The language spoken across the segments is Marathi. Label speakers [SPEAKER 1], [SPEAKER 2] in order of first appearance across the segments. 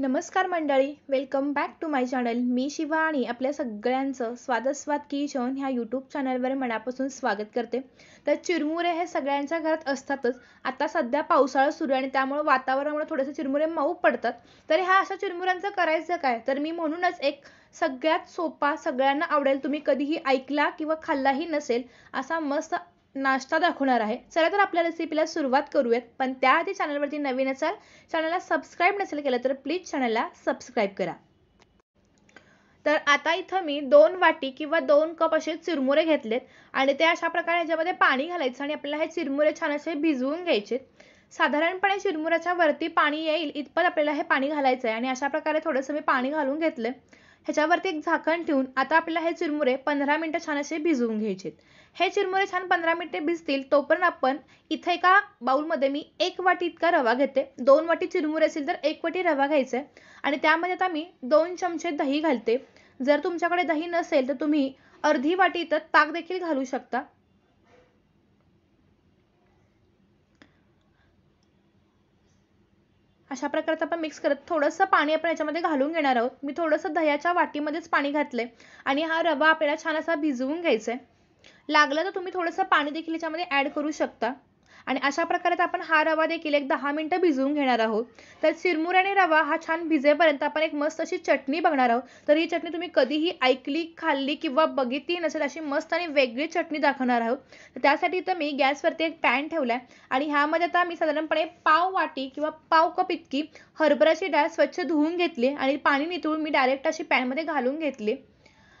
[SPEAKER 1] नमस्कार मंडळी welcome back to my channel मी शिवा आणि आपल्या सगळ्यांचं स्वादस्वाद की किशन ह्या यूट्यूब चॅनलवर मनापासून स्वागत करते तर चिरमुरे हे सगळ्यांच्या घरात असतातच आता सध्या पावसाळा सुरू आहे आणि त्यामुळे वातावरणामुळे थोडेसे चिरमुरे मऊ पडतात तर ह्या अशा चिरमुऱ्यांचं करायचं काय तर मी म्हणूनच एक सगळ्यात सोपा सगळ्यांना आवडेल तुम्ही कधीही ऐकला किंवा खाल्लाही नसेल असा मस्त नाश्ता दाखवणार आहे चला तर आपल्या रेसिपीला सुरुवात करूयात पण त्याआधी चॅनलवरती नवीन असाल चॅनलला सबस्क्राईब नसेल केलं तर प्लीज चॅनलला सबस्क्राईब करा तर आता इथं मी दोन वाटी किंवा दोन कप असे चिरमुरे घेतलेत आणि ते अशा प्रकारे याच्यामध्ये पाणी घालायचं आणि आपल्याला हे चिरमुरे छान असे भिजवून घ्यायचे साधारणपणे चिरमुऱ्याच्या वरती पाणी येईल इतपत आपल्याला हे पाणी घालायचं आहे आणि अशा प्रकारे थोडंसं मी पाणी घालून घेतलं ह्याच्यावरती एक झाकण ठेवून आता आपल्याला हे चिरमुरे पंधरा मिनटं छान असे भिजवून घ्यायचे हे चिरमुरे छान पंधरा मिनटे भिजतील तोपर्यंत आपण इथे एका बाऊलमध्ये मी एक वाटी इतका रवा घेते दोन वाटी चिरमुरे असेल तर एक वाटी रवा घ्यायचा आहे आणि त्यामध्ये आता मी दोन चमचे दही घालते जर तुमच्याकडे दही नसेल तर तुम्ही अर्धी वाटी इथं ताक देखील घालू शकता अशा प्रकारचं आपण मिक्स करत थोडंसं पाणी आपण याच्यामध्ये घालून घेणार आहोत मी थोडंसं दह्याच्या वाटीमध्येच पाणी घातले, आणि हा रवा आपल्याला छान असा भिजवून घ्यायचा आहे लागलं तर तुम्ही थोडंसं पाणी देखील याच्यामध्ये ऍड करू शकता आणि अशा प्रकारे आपण हा रवा देखील एक दहा मिनटं भिजवून घेणार आहोत तर चिरमुर आणि रवा हा छान भिजेपर्यंत आपण एक मस्त अशी चटणी बघणार आहोत तर ही चटणी तुम्ही कधीही ऐकली खाल्ली किंवा बघितली नसेल अशी मस्त आणि वेगळी चटणी दाखवणार आहोत तर त्यासाठी तर मी गॅसवरती एक पॅन ठेवला आहे आणि ह्यामध्ये आता मी साधारणपणे पाव वाटी किंवा पाव कप इतकी हरभराची डाळ स्वच्छ धुवून घेतली आणि पाणी नितळून मी डायरेक्ट अशी पॅनमध्ये घालून घेतली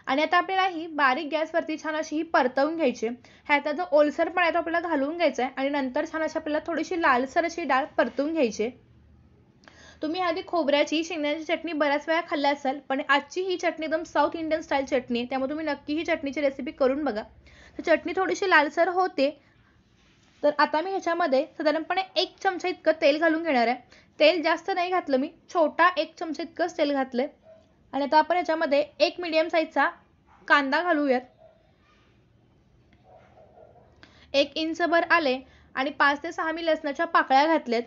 [SPEAKER 1] आणि आता आपल्याला ही बारीक गॅसवरती छान अशी ही परतवून घ्यायची ह्याचा जो ओलसर पण आहे तो आपल्याला घालून घ्यायचा आहे आणि नंतर छान अशी आपल्याला थोडीशी लालसर अशी डाळ परतवून घ्यायची तुम्ही आधी खोबऱ्याची शेंगण्याची चटणी बऱ्याच वेळा खाल्ल्या असाल पण आजची ही चटणी एकदम साऊथ इंडियन स्टाईल चटणी आहे त्यामुळे तुम्ही नक्की ही चटणीची रेसिपी करून बघा तर चटणी थोडीशी लालसर होते तर आता मी ह्याच्यामध्ये साधारणपणे एक चमचा इतकं तेल घालून घेणार आहे तेल जास्त नाही घातलं मी छोटा एक चमचा इतकंच तेल घातलं आणि आता आपण याच्यामध्ये एक मिडियम साईजचा कांदा घालूयात एक इंचभर आले आणि पाच ते सहा मी लसणाच्या पाकळ्या घातल्यात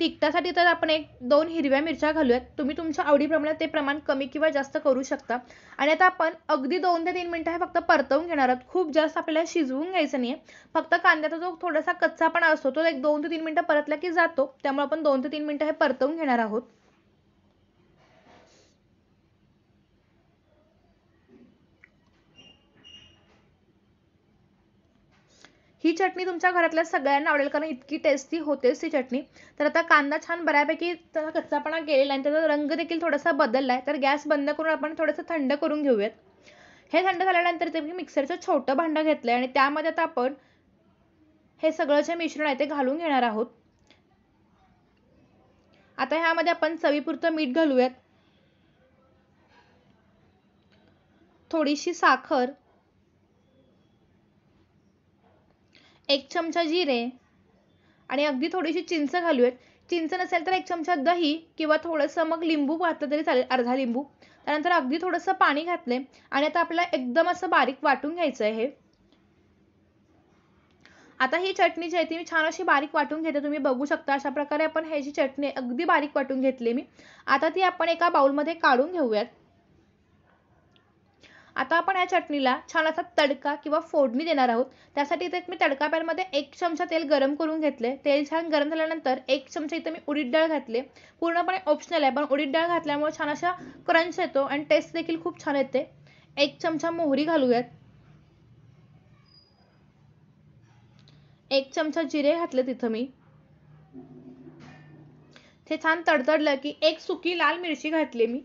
[SPEAKER 1] तिखटासाठी तर आपण एक दोन हिरव्या मिरच्या घालूयात तुम्ही तुमच्या आवडीप्रमाणे ते प्रमाण कमी किंवा जास्त करू शकता आणि आता आपण अगदी दोन ते तीन मिनटं हे फक्त परतवून घेणार आहोत खूप जास्त आपल्याला शिजवून घ्यायचं नाही फक्त कांद्याचा जो थोडासा कच्चापणा असतो तो एक दोन ते तीन मिनटं परतला की जातो त्यामुळे आपण दोन ते तीन मिनटं हे परतवून घेणार आहोत ही चटणी तुमच्या घरातल्या सगळ्यांना आवडेल कारण इतकी टेस्टी होतेच ती चटणी तर आता कांदा छान बऱ्यापैकी त्याचा कच्चापणा गेलेला आणि त्याचा रंग देखील थोडासा बदलला आहे तर गॅस बंद करून आपण थोडंसं थंड करून घेऊयात हे थंड झाल्यानंतर ते मी मिक्सरचं छोटं भांडं घेतलं आहे आणि त्यामध्ये आता आपण हे सगळं जे मिश्रण आहे ते घालून घेणार आहोत आता ह्यामध्ये आपण चवीपुरतं मीठ घालूयात थोडीशी साखर एक चमचा जिरे आणि अगदी थोडीशी चिंच घालूयात चिंच नसेल तर एक चमचा दही किंवा थोडंसं मग लिंबू घातलं तरी चालेल अर्धा लिंबू त्यानंतर अगदी थोडंसं पाणी घातले आणि आता आपल्याला एकदम असं बारीक वाटून घ्यायचं आहे हे आता ही चटणी जी आहे ती मी छान अशी बारीक वाटून घेते तुम्ही बघू शकता अशा प्रकारे आपण ह्याची चटणी अगदी बारीक वाटून घेतली मी आता ती आपण एका बाउलमध्ये काढून घेऊयात आता आपण या चटणीला छान असा तडका किंवा फोडणी देणार आहोत त्यासाठी इथे मी तडका पॅनमध्ये एक चमचा तेल गरम करून घेतले तेल छान गरम झाल्यानंतर एक चमचा इथे मी उडीद डाळ घातले पूर्णपणे ऑप्शनल आहे पण उडीद डाळ घातल्यामुळे छान असा क्रंच येतो आणि टेस्ट देखील खूप छान येते एक चमचा मोहरी घालूयात एक चमचा जिरे घातले तिथं मी ते छान तडतडलं की एक सुकी लाल मिरची घातली मी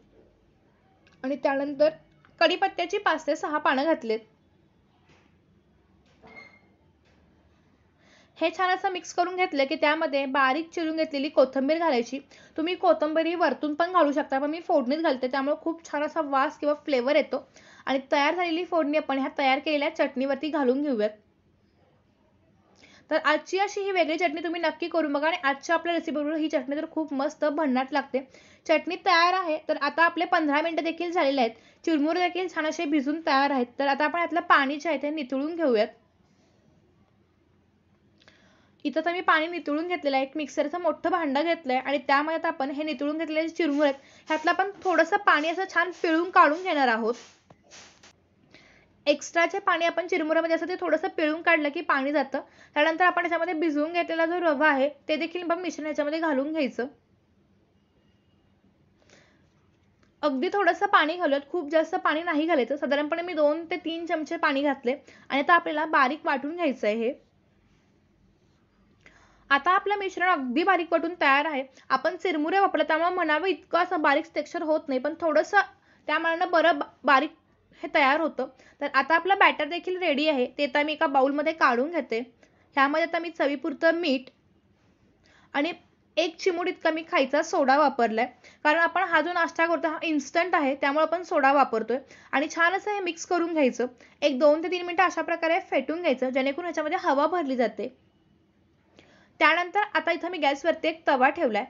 [SPEAKER 1] आणि त्यानंतर कढीपत्त्याची पाच ते सहा पानं घातलेत हे छान असं मिक्स करून घेतलं की त्यामध्ये बारीक चिरून घेतलेली कोथंबीर घालायची तुम्ही कोथंबीर ही वरतून पण घालू शकता पण मी फोडणीत घालते त्यामुळे खूप छान असा वास किंवा फ्लेवर येतो आणि तयार झालेली फोडणी आपण ह्या तयार केलेल्या चटणीवरती घालून घेऊयात तर आजची अशी ही वेगळी चटणी तुम्ही नक्की करून बघा आणि आजच्या आपल्या रेसिपीबरोबर ही चटणी तर खूप मस्त भन्नाट लागते चटणी तयार आहे तर आता आपले पंधरा मिनिट देखील झालेले आहेत चिरमूर देखील छान असे भिजून तयार आहेत तर आता आपण यातलं पाणी जे आहे ते नितळून घेऊयात इथं तर मी पाणी नितळून घेतलेलं आहे एक मिक्सरचं मोठं भांडं घेतलं आणि त्यामध्ये आपण हे नितळून घेतलेले चिरमुर आहेत ह्यातलं आपण थोडंसं पाणी असं छान पिळून काढून घेणार आहोत एक्स्ट्राचे पाणी आपण चिरमुऱ्यामध्ये असं ते थोडंसं पिळून काढलं की पाणी जातं त्यानंतर आपण याच्यामध्ये भिजवून घेतलेला जो रवा आहे ते देखील आपण मिश्रण याच्यामध्ये घालून घ्यायचं अगदी थोडंसं पाणी घालूयात खूप जास्त पाणी नाही घालायचं साधारणपणे मी दोन ते तीन चमचे पाणी घातले आणि आता आपल्याला बारीक वाटून घ्यायचं आहे हे आता आपलं मिश्रण अगदी बारीक वाटून तयार आहे आपण चिरमुरे वापरलं त्यामुळे म्हणावं इतकं असं बारीक टेक्स्चर होत नाही पण थोडंसं त्यामुळे बरं बारीक हे तयार होतं तर आता आपलं बॅटर देखील रेडी आहे ते आता मी एका बाउलमध्ये काढून घेते ह्यामध्ये आता मी चवीपुरतं मीठ आणि एक चिमूट इतका मी खायचा सोडा वापरलाय कारण आपण हा जो नाश्ता करतो हा इन्स्टंट आहे त्यामुळे आपण सोडा वापरतोय आणि छान असं हे मिक्स करून घ्यायचं एक दोन ते तीन मिनटं अशा प्रकारे फेटून घ्यायचं जेणेकरून ह्याच्यामध्ये हवा भरली जाते त्यानंतर आता इथं मी गॅसवरती एक तवा ठेवलाय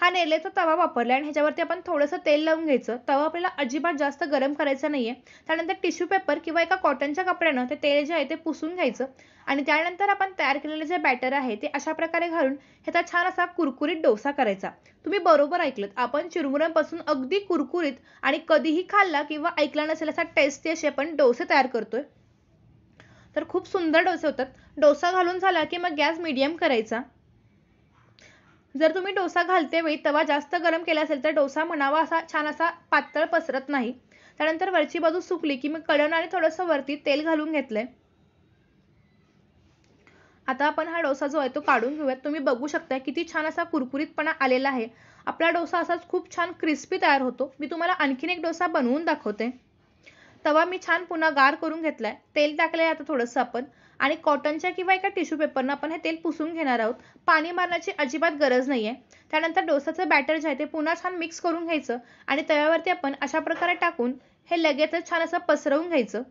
[SPEAKER 1] हा नेलेचा तवा वापरला आणि ह्याच्यावरती आपण थोडंसं तेल लावून घ्यायचं तवा आपल्याला अजिबात जास्त गरम करायचा नाही आहे त्यानंतर टिश्यू पेपर किंवा एका कॉटनच्या कपड्यानं ते तेल जे आहे ते पुसून घ्यायचं आणि त्यानंतर आपण तयार केलेले जे बॅटर आहे ते अशा प्रकारे घालून ह्याचा छान असा कुरकुरीत डोसा करायचा तुम्ही बरोबर ऐकलं आपण चिरमुऱ्यांपासून अगदी कुरकुरीत आणि कधीही खाल्ला किंवा ऐकला नसेल असा टेस्टी असे आपण डोसे तयार करतोय तर खूप सुंदर डोसे होतात डोसा घालून झाला की मग गॅस मिडियम करायचा जर तुम्ही डोसा घालते वेळी तवा जास्त गरम केला असेल तर डोसा म्हणावा असा छान असा पातळ पसरत नाही त्यानंतर वरची बाजू सुकली की मी आणि थोडंसं वरती तेल घालून घेतलंय आता आपण हा डोसा जो आहे तो काढून घेऊयात तुम्ही बघू शकता किती छान असा कुरकुरीतपणा आलेला आहे आपला डोसा असाच खूप छान क्रिस्पी तयार होतो मी तुम्हाला आणखीन एक डोसा बनवून दाखवते तवा मी छान पुन्हा गार करून घेतलाय तेल टाकलंय आता थोडस आपण आणि कॉटनच्या किंवा एका टिश्यू पेपरनं आपण हे तेल पुसून घेणार आहोत पाणी मारण्याची अजिबात गरज नाही आहे त्यानंतर डोसाचं बॅटर जे आहे ते पुन्हा छान मिक्स करून घ्यायचं आणि तव्यावरती आपण अशा प्रकारे टाकून हे लगेचच छान असं पसरवून घ्यायचं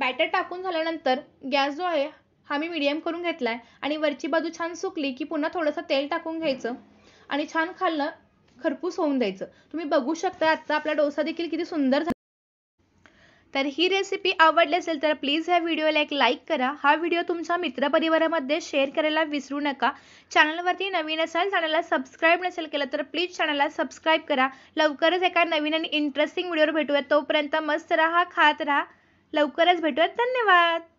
[SPEAKER 1] बॅटर टाकून झाल्यानंतर गॅस जो आहे हा मी मिडियम करून घेतला आहे आणि वरची बाजू छान सुकली की पुन्हा थोडंसं तेल टाकून घ्यायचं आणि छान खाल्लं खरपूस होऊन द्यायचं तुम्ही बघू शकता आजचा आपला डोसा देखील किती सुंदर तर ही रेसिपी आवडली असेल तर प्लीज ह्या व्हिडिओला एक लाईक करा हा व्हिडिओ तुमच्या मित्रपरिवारामध्ये शेअर करायला विसरू नका चॅनलवरती नवीन असाल चॅनलला सबस्क्राईब नसेल केलं तर प्लीज चॅनलला सबस्क्राईब करा लवकरच एका नवीन आणि इंटरेस्टिंग व्हिडिओवर भेटूयात तोपर्यंत मस्त राहा खात राहा लवकरच भेटूयात धन्यवाद